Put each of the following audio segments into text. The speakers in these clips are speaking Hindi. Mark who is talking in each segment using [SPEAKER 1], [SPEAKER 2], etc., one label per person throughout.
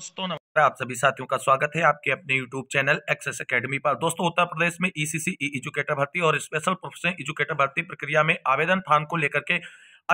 [SPEAKER 1] दोस्तों नमस्कार आप सभी साथियों का स्वागत है आपके अपने YouTube चैनल एक्सेस एकेडमी पर दोस्तों उत्तर प्रदेश में ईसीसी e एजुकेटर e भर्ती और स्पेशल प्रोफेशनल एजुकेटर भर्ती प्रक्रिया में आवेदन फार्म को लेकर के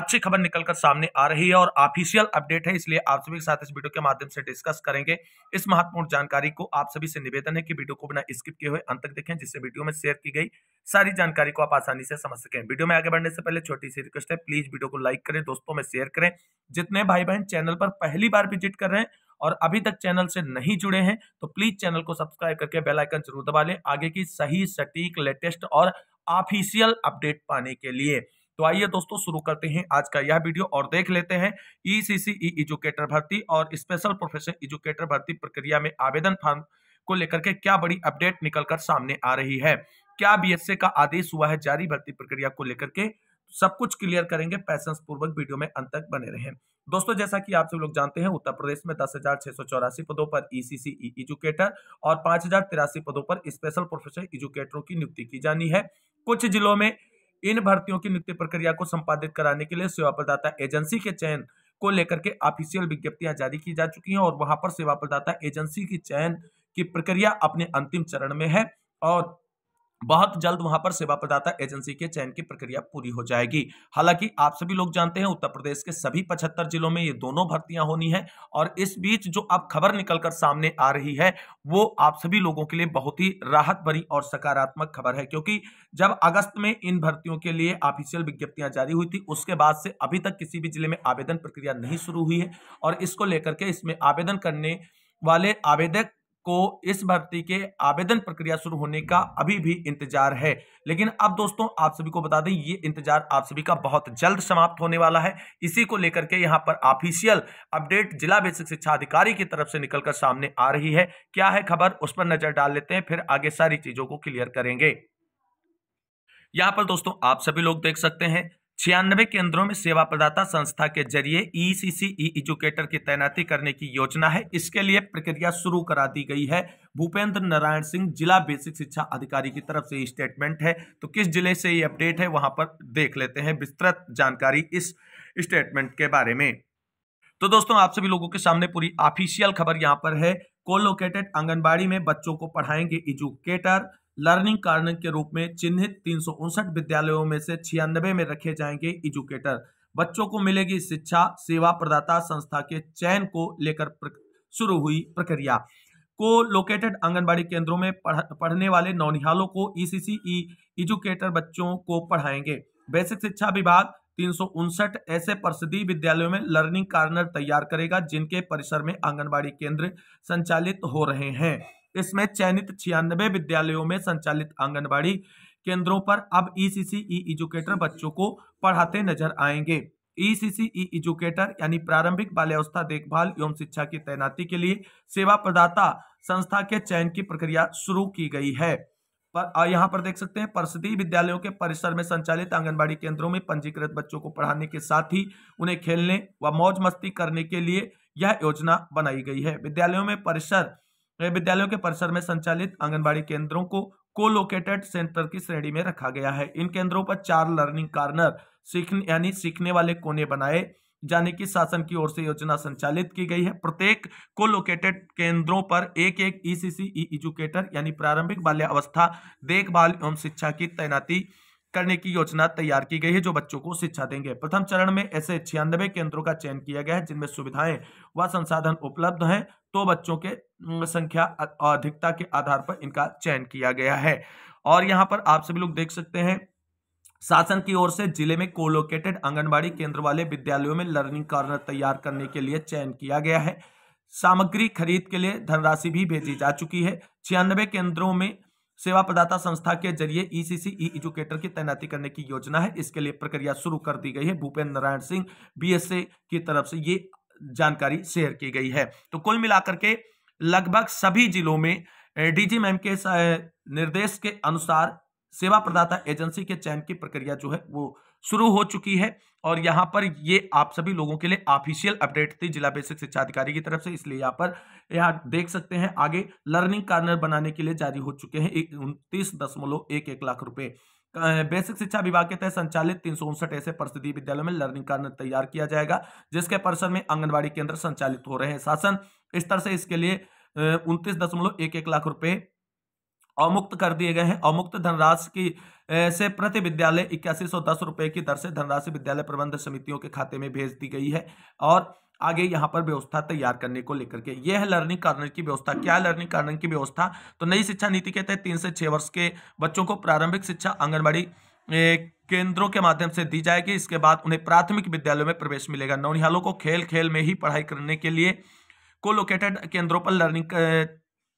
[SPEAKER 1] अच्छी खबर निकलकर सामने आ रही है और ऑफिशियल अपडेट है इसलिए आप सभी के साथ इस वीडियो के माध्यम से डिस्कस करेंगे इस महत्वपूर्ण जानकारी को आप सभी से निवेदन है कि वीडियो को बिना स्किप किए हुए अंत तक देखें जिससे वीडियो में शेयर की गई सारी जानकारी को आप आसानी से समझ सकें वीडियो में आगे बढ़ने से पहले छोटी सी रिक्वेस्ट है प्लीज वीडियो को लाइक करें दोस्तों में शेयर करें जितने भाई बहन चैनल पर पहली बार विजिट कर रहे हैं और अभी तक चैनल से नहीं जुड़े हैं तो प्लीज चैनल को सब्सक्राइब करके बेल आइकन जरूर दबा लें आगे की सही सटीक लेटेस्ट और ऑफिशियल अपडेट पाने के लिए तो आइए दोस्तों शुरू करते हैं आज का यह वीडियो और देख लेते हैं ईसीसी e एजुकेटर e भर्ती और स्पेशल प्रोफेशन एजुकेटर भर्ती प्रक्रिया में आवेदन फॉर्म को लेकर के क्या बड़ी अपडेट निकलकर सामने आ रही है क्या बीएसए का आदेश हुआ है जारी भर्ती प्रक्रिया को लेकर के सब कुछ क्लियर करेंगे पैसेंस पूर्वक वीडियो में अंत तक बने रहें दोस्तों जैसा कि आप सब लोग जानते हैं उत्तर प्रदेश में दस हजार छह सौ चौरासी पदों पर ईसीसी e एजुकेटर e और पांच हजार तिरासी पदों पर स्पेशल प्रोफेशनल एजुकेटरों की नियुक्ति की जानी है कुछ जिलों में इन भर्तियों की नियुक्ति प्रक्रिया को संपादित कराने के लिए सेवा प्रदाता एजेंसी के चयन को लेकर के ऑफिशियल विज्ञप्तियां जारी की जा चुकी हैं और वहां पर सेवा प्रदाता एजेंसी की चयन की प्रक्रिया अपने अंतिम चरण में है और बहुत जल्द वहां पर सेवा प्रदाता एजेंसी के चयन की प्रक्रिया पूरी हो जाएगी हालांकि आप सभी लोग जानते हैं उत्तर प्रदेश के सभी पचहत्तर जिलों में ये दोनों भर्तियां होनी है और इस बीच जो अब खबर निकलकर सामने आ रही है वो आप सभी लोगों के लिए बहुत ही राहत भरी और सकारात्मक खबर है क्योंकि जब अगस्त में इन भर्तियों के लिए ऑफिशियल विज्ञप्तियां जारी हुई थी उसके बाद से अभी तक किसी भी जिले में आवेदन प्रक्रिया नहीं शुरू हुई है और इसको लेकर के इसमें आवेदन करने वाले आवेदक को इस भर्ती के आवेदन प्रक्रिया शुरू होने का अभी भी इंतजार है लेकिन अब दोस्तों आप सभी को बता दें ये इंतजार आप सभी का बहुत जल्द समाप्त होने वाला है इसी को लेकर के यहाँ पर ऑफिशियल अपडेट जिला बेसिक शिक्षा अधिकारी की तरफ से निकलकर सामने आ रही है क्या है खबर उस पर नजर डाल लेते हैं फिर आगे सारी चीजों को क्लियर करेंगे यहाँ पर दोस्तों आप सभी लोग देख सकते हैं छियानवे केंद्रों में सेवा प्रदाता संस्था के जरिए ईसीसी सी एजुकेटर की तैनाती करने की योजना है इसके लिए प्रक्रिया शुरू करा दी गई है भूपेंद्र नारायण सिंह जिला बेसिक शिक्षा अधिकारी की तरफ से स्टेटमेंट है तो किस जिले से ये अपडेट है वहां पर देख लेते हैं विस्तृत जानकारी इस स्टेटमेंट के बारे में तो दोस्तों आप सभी लोगों के सामने पूरी ऑफिशियल खबर यहाँ पर है कोलोकेटेड आंगनबाड़ी में बच्चों को पढ़ाएंगे एजुकेटर लर्निंग कार्नर के रूप में चिन्हित तीन विद्यालयों में से छियानबे में रखे जाएंगे एजुकेटर बच्चों को मिलेगी शिक्षा सेवा प्रदाता संस्था के चयन को लेकर शुरू हुई प्रक्रिया को लोकेटेड आंगनबाड़ी केंद्रों में पढ़, पढ़ने वाले नौनिहालों को ईसीसीई एजुकेटर बच्चों को पढ़ाएंगे बेसिक शिक्षा विभाग तीन ऐसे प्रसिद्धि विद्यालयों में लर्निंग कार्नर तैयार करेगा जिनके परिसर में आंगनबाड़ी केंद्र संचालित हो रहे हैं इसमें चयनित छियानबे विद्यालयों में संचालित आंगनबाड़ी केंद्रों पर अब ईसीसीई ई एजुकेटर बच्चों को पढ़ाते नजर आएंगे ईसीसीई ई एजुकेटर यानी प्रारंभिक बाल्यावस्था देखभाल एवं शिक्षा की तैनाती के लिए सेवा प्रदाता संस्था के चयन की प्रक्रिया शुरू की गई है पर यहाँ पर देख सकते हैं परिषदीय विद्यालयों के परिसर में संचालित आंगनबाड़ी केंद्रों में पंजीकृत बच्चों को पढ़ाने के साथ ही उन्हें खेलने व मौज मस्ती करने के लिए यह योजना बनाई गई है विद्यालयों में परिसर विद्यालयों के परिसर में संचालित आंगनबाड़ी केंद्रों को को लोकेटेड सेंटर की श्रेणी में रखा गया है इन केंद्रों पर चार लर्निंग कार्नर सीखने यानी सीखने वाले कोने बनाए जाने की शासन की ओर से योजना संचालित की गई है प्रत्येक को लोकेटेड केंद्रों पर एक एक ईसीसी एजुकेटर यानी प्रारंभिक बाल्य अवस्था देखभाल एवं शिक्षा की तैनाती करने की योजना तैयार की गई है जो बच्चों को शिक्षा देंगे प्रथम चरण में ऐसे छियानबे केंद्रों का चयन किया गया है जिनमें सुविधाएं व संसाधन उपलब्ध हैं तो बच्चों के संख्या अधिकता के आधार पर इनका चयन किया गया है और यहाँ पर आप सभी लोग देख सकते हैं शासन की ओर से जिले में कोलोकेटेड आंगनबाड़ी केंद्र वाले विद्यालयों में लर्निंग कॉर्नर तैयार करने के लिए चयन किया गया है सामग्री खरीद के लिए धनराशि भी भेजी जा चुकी है छियानबे केंद्रों में सेवा प्रदाता संस्था के जरिए ईसीसी e एजुकेटर की तैनाती करने की योजना है इसके लिए प्रक्रिया शुरू कर दी गई है भूपेन्द्र नारायण सिंह बीएसए की तरफ से ये जानकारी शेयर की गई है तो कुल मिलाकर के लगभग सभी जिलों में डीजी मैम के निर्देश के अनुसार सेवा प्रदाता एजेंसी के चयन की प्रक्रिया जो है वो शुरू हो चुकी है और यहाँ पर ये आप सभी लोगों के लिए ऑफिशियल अपडेट थी जिला बेसिक शिक्षा अधिकारी की तरफ से इसलिए यहाँ पर यहाँ देख सकते हैं आगे लर्निंग कार्नर बनाने के लिए जारी हो चुके हैं उनतीस दशमलव एक एक लाख रुपए बेसिक शिक्षा विभाग के तहत संचालित तीन सौ उनसठ ऐसे प्रसिद्धि विद्यालयों में लर्निंग कार्नर तैयार किया जाएगा जिसके परिसर में आंगनबाड़ी केंद्र संचालित हो रहे हैं शासन स्तर से इसके लिए उनतीस दशमलव एक एक लाख रुपए अमुक्त कर दिए गए हैं अमुक्त धनराशि की से प्रति विद्यालय इक्यासी सौ दस रुपये की दर से धनराशि विद्यालय प्रबंध समितियों के खाते में भेज दी गई है और आगे यहाँ पर व्यवस्था तैयार करने को लेकर के यह है लर्निंग कार्नर की व्यवस्था क्या लर्निंग कार्नर की व्यवस्था तो नई शिक्षा नीति के तहत तीन से छः वर्ष के बच्चों को प्रारंभिक शिक्षा आंगनबाड़ी केंद्रों के माध्यम से दी जाएगी इसके बाद उन्हें प्राथमिक विद्यालयों में प्रवेश मिलेगा नौनिहालों को खेल खेल में ही पढ़ाई करने के लिए कोलोकेटेड केंद्रों पर लर्निंग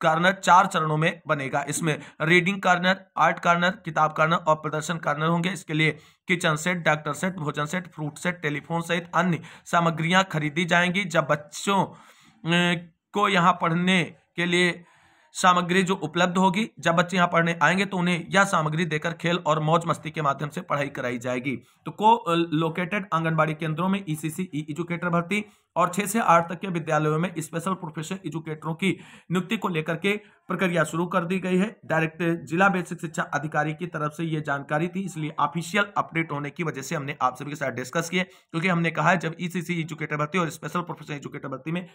[SPEAKER 1] कार्नर चार चरणों में बनेगा इसमें रीडिंग कार्नर आर्ट कार्नर किताब कार्नर और प्रदर्शन कार्नर होंगे इसके लिए किचन सेट डॉक्टर सेट भोजन सेट फ्रूट सेट टेलीफोन सहित अन्य सामग्रियां खरीदी जाएंगी जब बच्चों को यहाँ पढ़ने के लिए सामग्री जो उपलब्ध होगी जब बच्चे यहाँ पढ़ने आएंगे तो उन्हें यह सामग्री देकर खेल और मौज मस्ती के माध्यम से पढ़ाई कराई जाएगी तो को लोकेटेड आंगनबाड़ी केंद्रों में ईसीसी e एजुकेटर e भर्ती और छह से आठ तक के विद्यालयों में स्पेशल प्रोफेशनल एजुकेटरों की नियुक्ति को लेकर के प्रक्रिया शुरू कर दी गई है डायरेक्ट जिला बेसिक शिक्षा अधिकारी की तरफ से यह जानकारी थी इसलिए ऑफिशियल अपडेट होने की वजह से हमने आप सभी के साथ डिस्कस किए क्योंकि हमने कहा है जब ईसीसी e एजुकेटर भर्ती और स्पेशल प्रोफेशनल एजुकेटर भर्ती में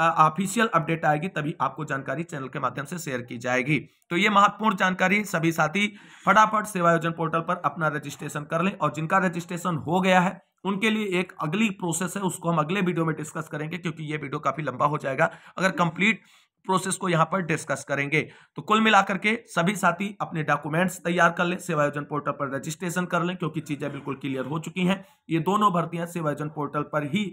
[SPEAKER 1] ऑफिशियल अपडेट आएगी तभी आपको जानकारी चैनल के माध्यम से शेयर की जाएगी तो ये महत्वपूर्ण जानकारी सभी साथी फटाफट सेवायोजन पोर्टल पर अपना रजिस्ट्रेशन कर लें और जिनका रजिस्ट्रेशन हो गया है उनके लिए एक अगली प्रोसेस है उसको हम अगले वीडियो में डिस्कस करेंगे क्योंकि ये वीडियो काफी लंबा हो जाएगा अगर कंप्लीट प्रोसेस को यहाँ पर डिस्कस करेंगे तो कुल मिलाकर के सभी साथी अपने डॉक्यूमेंट्स तैयार कर लें सेवायोजन पोर्टल पर रजिस्ट्रेशन कर लें क्योंकि चीज़ें बिल्कुल क्लियर हो चुकी हैं ये दोनों भर्तियां सेवायोजन पोर्टल पर ही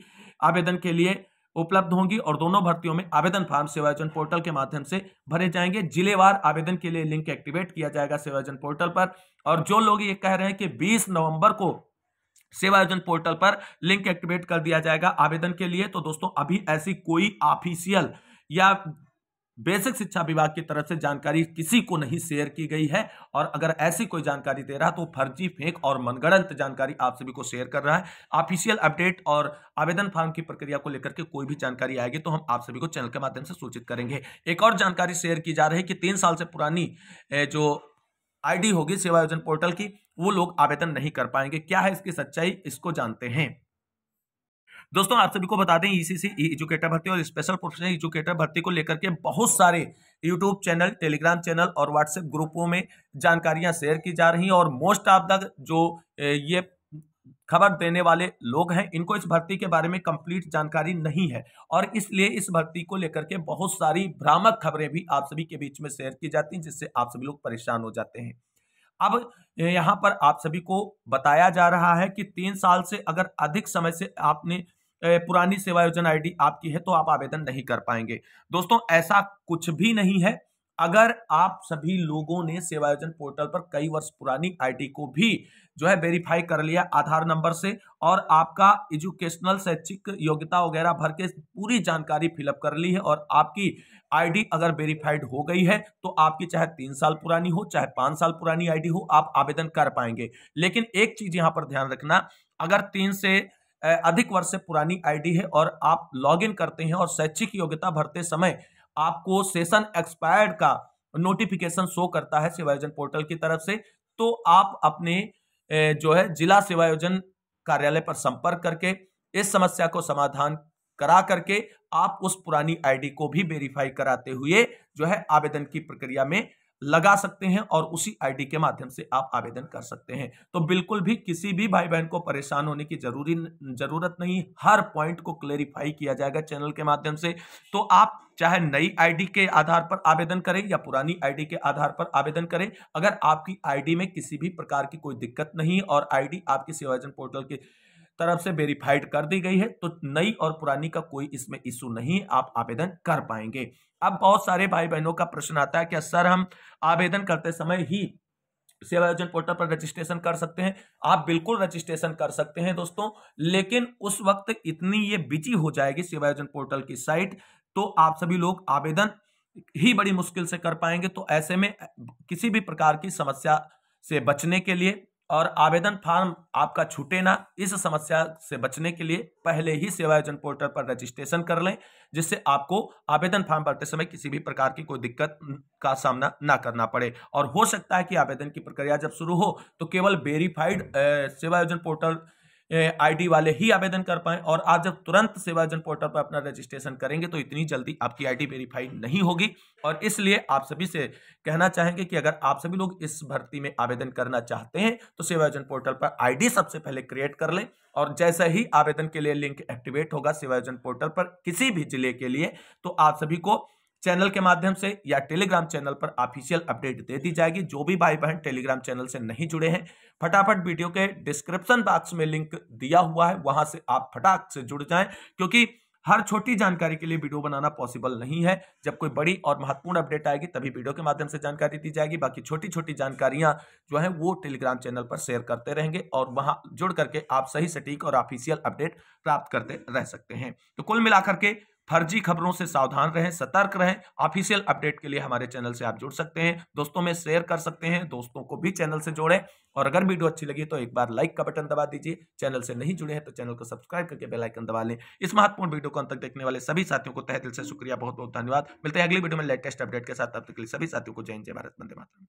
[SPEAKER 1] आवेदन के लिए उपलब्ध होंगी और दोनों भर्तियों में आवेदन फॉर्म सेवायोजन पोर्टल के माध्यम से भरे जाएंगे जिलेवार आवेदन के लिए लिंक एक्टिवेट किया जाएगा सेवायोजन पोर्टल पर और जो लोग ये कह रहे हैं कि 20 नवंबर को सेवायोजन पोर्टल पर लिंक एक्टिवेट कर दिया जाएगा आवेदन के लिए तो दोस्तों अभी ऐसी कोई ऑफिशियल या बेसिक शिक्षा विभाग की तरफ से जानकारी किसी को नहीं शेयर की गई है और अगर ऐसी कोई जानकारी दे रहा है तो फर्जी फेंक और मनगढ़ंत जानकारी आप सभी को शेयर कर रहा है ऑफिशियल अपडेट और आवेदन फॉर्म की प्रक्रिया को लेकर के कोई भी जानकारी आएगी तो हम आप सभी को चैनल के माध्यम से सूचित करेंगे एक और जानकारी शेयर की जा रही है कि तीन साल से पुरानी जो आईडी होगी सेवा आयोजन पोर्टल की वो लोग आवेदन नहीं कर पाएंगे क्या है इसकी सच्चाई इसको जानते हैं दोस्तों आप सभी को बता दें ईसीसी e एजुकेटर e भर्ती और स्पेशल प्रोफेशनल एजुकेटर भर्ती को लेकर के बहुत सारे यूट्यूब चैनल टेलीग्राम चैनल और व्हाट्सएप ग्रुपों में जानकारियां शेयर की जा रही हैं और मोस्ट ऑफ द जो ये खबर देने वाले लोग हैं इनको इस भर्ती के बारे में कंप्लीट जानकारी नहीं है और इसलिए इस भर्ती को लेकर के बहुत सारी भ्रामक खबरें भी आप सभी के बीच में शेयर की जाती हैं जिससे आप सभी लोग परेशान हो जाते हैं अब यहाँ पर आप सभी को बताया जा रहा है कि तीन साल से अगर अधिक समय से आपने पुरानी सेवा योजना आईडी आपकी है तो आप आवेदन नहीं कर पाएंगे दोस्तों ऐसा कुछ भी नहीं है अगर आप सभी लोगों ने सेवायोजन पोर्टल पर कई वर्ष पुरानी आईडी को भी जो है वेरीफाई कर लिया आधार नंबर से और आपका एजुकेशनल शैक्षिक योग्यता वगैरह भर के पूरी जानकारी फिलअप कर ली है और आपकी आईडी अगर वेरीफाइड हो गई है तो आपकी चाहे तीन साल पुरानी हो चाहे पांच साल पुरानी आईडी हो आप आवेदन कर पाएंगे लेकिन एक चीज यहाँ पर ध्यान रखना अगर तीन से अधिक वर्ष से पुरानी आईडी है और आप लॉगिन करते हैं और शैक्षिक योग्यता भरते समय आपको सेशन एक्सपायर्ड का नोटिफिकेशन शो करता है सेवायोजन पोर्टल की तरफ से तो आप अपने जो है जिला सेवायोजन कार्यालय पर संपर्क करके इस समस्या को समाधान करा करके आप उस पुरानी आईडी को भी वेरीफाई कराते हुए जो है आवेदन की प्रक्रिया में लगा सकते हैं और उसी आईडी के माध्यम से आप आवेदन कर सकते हैं तो बिल्कुल भी किसी भी भाई बहन को परेशान होने की जरूरी जरूरत नहीं हर पॉइंट को क्लेरिफाई किया जाएगा चैनल के माध्यम से तो आप चाहे नई आईडी के आधार पर आवेदन करें या पुरानी आईडी के आधार पर आवेदन करें अगर आपकी आईडी में किसी भी प्रकार की कोई दिक्कत नहीं और आईडी आपके सेवाजन पोर्टल के तरफ से वेरीफाइड कर दी गई है तो नई और पुरानी का कोई इसमें इशू नहीं आप आवेदन कर पाएंगे अब बहुत सारे भाई बहनों का प्रश्न आता है कि सर हम आवेदन करते समय ही सेवा योजन पोर्टल पर रजिस्ट्रेशन कर सकते हैं आप बिल्कुल रजिस्ट्रेशन कर सकते हैं दोस्तों लेकिन उस वक्त इतनी ये बिजी हो जाएगी सेवा योजन पोर्टल की साइट तो आप सभी लोग आवेदन ही बड़ी मुश्किल से कर पाएंगे तो ऐसे में किसी भी प्रकार की समस्या से बचने के लिए और आवेदन फॉर्म आपका छूटे ना इस समस्या से बचने के लिए पहले ही सेवायोजन पोर्टल पर रजिस्ट्रेशन कर लें जिससे आपको आवेदन फॉर्म भरते समय किसी भी प्रकार की कोई दिक्कत का सामना ना करना पड़े और हो सकता है कि आवेदन की प्रक्रिया जब शुरू हो तो केवल वेरीफाइड सेवायोजन पोर्टल आईडी वाले ही आवेदन कर पाएँ और आप जब तुरंत सेवाजन पोर्टल पर अपना रजिस्ट्रेशन करेंगे तो इतनी जल्दी आपकी आईडी वेरीफाई नहीं होगी और इसलिए आप सभी से कहना चाहेंगे कि अगर आप सभी लोग इस भर्ती में आवेदन करना चाहते हैं तो सेवायोजन पोर्टल पर आईडी सबसे पहले क्रिएट कर लें और जैसे ही आवेदन के लिए लिंक एक्टिवेट होगा सेवाजन पोर्टल पर किसी भी जिले के लिए तो आप सभी को चैनल के माध्यम से या टेलीग्राम चैनल पर ऑफिशियल अपडेट दे दी जाएगी जो भी भाई बहन टेलीग्राम चैनल से नहीं जुड़े हैं फटाफट वीडियो के डिस्क्रिप्शन बॉक्स में लिंक दिया हुआ है वहां से आप फटाक से जुड़ जाए क्योंकि हर छोटी जानकारी के लिए वीडियो बनाना पॉसिबल नहीं है जब कोई बड़ी और महत्वपूर्ण अपडेट आएगी तभी वीडियो के माध्यम से जानकारी दी जाएगी बाकी छोटी छोटी जानकारियां जो है वो टेलीग्राम चैनल पर शेयर करते रहेंगे और वहां जुड़ करके आप सही सटीक और ऑफिशियल अपडेट प्राप्त करते रह सकते हैं तो कुल मिलाकर के फर्जी खबरों से सावधान रहें सतर्क रहें ऑफिशियल अपडेट के लिए हमारे चैनल से आप जुड़ सकते हैं दोस्तों में शेयर कर सकते हैं दोस्तों को भी चैनल से जोड़ें और अगर वीडियो अच्छी लगी तो एक बार लाइक का बटन दबा दीजिए चैनल से नहीं जुड़े हैं तो चैनल को सब्सक्राइब करके बेलाइकन दबा लें इस महत्वपूर्ण वीडियो को अंत तक देखने वाले सभी साथियों को तहदिल से शुक्रिया बहुत बहुत धन्यवाद मिलते हैं अगली वीडियो में लेटेस्ट अपडेट के साथ तब तक के लिए सभी साथियों को जय जय भारत बंदे माता